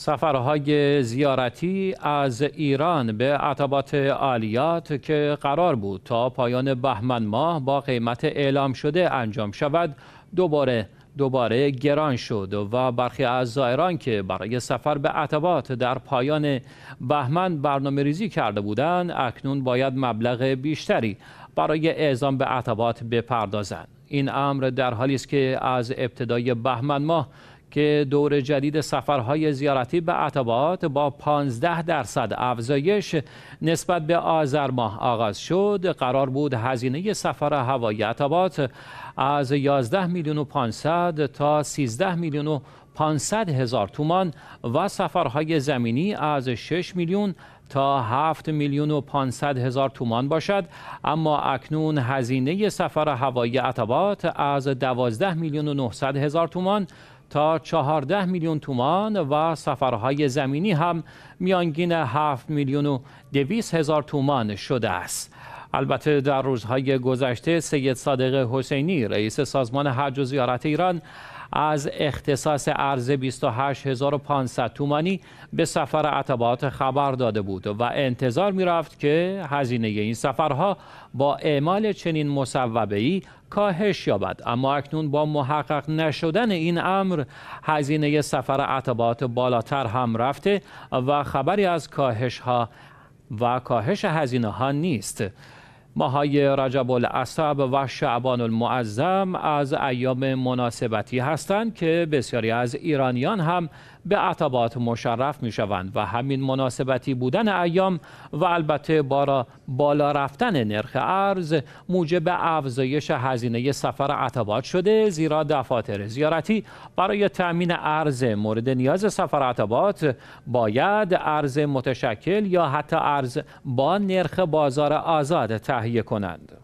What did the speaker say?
سفرهای زیارتی از ایران به عطبات عالیات که قرار بود تا پایان بهمن ماه با قیمت اعلام شده انجام شود دوباره دوباره گران شد و برخی از زائران که برای سفر به عتبات در پایان بهمن برنامه ریزی کرده بودند اکنون باید مبلغ بیشتری برای اعزام به عتبات بپردازند این امر در حالی است که از ابتدای بهمن ماه که دور جدید سفرهای زیارتی به عتبات با 15 درصد افزایش نسبت به آذر ماه آغاز شد قرار بود هزینه سفر هوایی عتبات از 11 میلیون و 500 تا 13 میلیون و 500 هزار تومان و سفرهای زمینی از 6 میلیون تا 7 میلیون و 500 هزار تومان باشد اما اکنون هزینه سفر هوایی عتبات از 12 میلیون و 900 هزار تومان تا 14 میلیون تومان و سفرهای زمینی هم میانگین 7 میلیون و 200 هزار تومان شده است. البته در روزهای گذشته سید صادق حسینی رئیس سازمان حج و زیارت ایران از اختصاص ارز 28500 تومانی به سفر عتبات خبر داده بود و انتظار می رفت که هزینه این سفرها با اعمال چنین مصوبه‌ای کاهش یابد اما اکنون با محقق نشدن این امر هزینه سفر عتبات بالاتر هم رفته و خبری از کاهش ها و کاهش هزینه ها نیست ماهای رجب العصب و شعبان المعظم از ایام مناسبتی هستند که بسیاری از ایرانیان هم به عطبات مشرف می شوند و همین مناسبتی بودن ایام و البته بارا بالا رفتن نرخ ارز موجب افزایش هزینه سفر عطبات شده زیرا دفاتر زیارتی برای تأمین ارز مورد نیاز سفر عطبات باید ارز متشکل یا حتی ارز با نرخ بازار آزاد تهیه کنند